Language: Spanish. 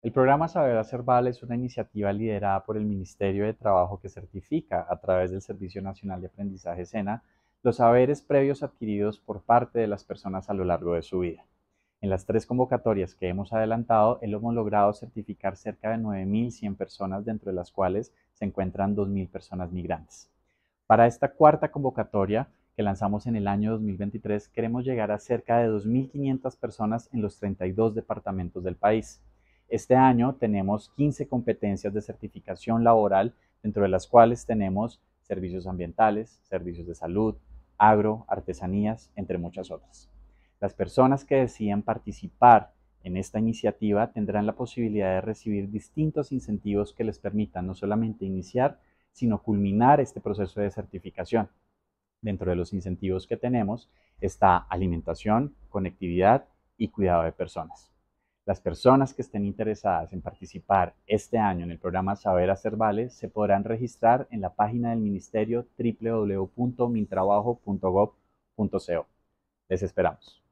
El programa Saber Hacer es una iniciativa liderada por el Ministerio de Trabajo que certifica, a través del Servicio Nacional de Aprendizaje SENA, los saberes previos adquiridos por parte de las personas a lo largo de su vida. En las tres convocatorias que hemos adelantado, hemos logrado certificar cerca de 9.100 personas, dentro de las cuales se encuentran 2.000 personas migrantes. Para esta cuarta convocatoria, que lanzamos en el año 2023, queremos llegar a cerca de 2.500 personas en los 32 departamentos del país. Este año tenemos 15 competencias de certificación laboral, dentro de las cuales tenemos servicios ambientales, servicios de salud, agro, artesanías, entre muchas otras. Las personas que deciden participar en esta iniciativa tendrán la posibilidad de recibir distintos incentivos que les permitan no solamente iniciar, sino culminar este proceso de certificación. Dentro de los incentivos que tenemos está alimentación, conectividad y cuidado de personas. Las personas que estén interesadas en participar este año en el programa Saber Hacer Vales se podrán registrar en la página del ministerio www.mintrabajo.gov.co. Les esperamos.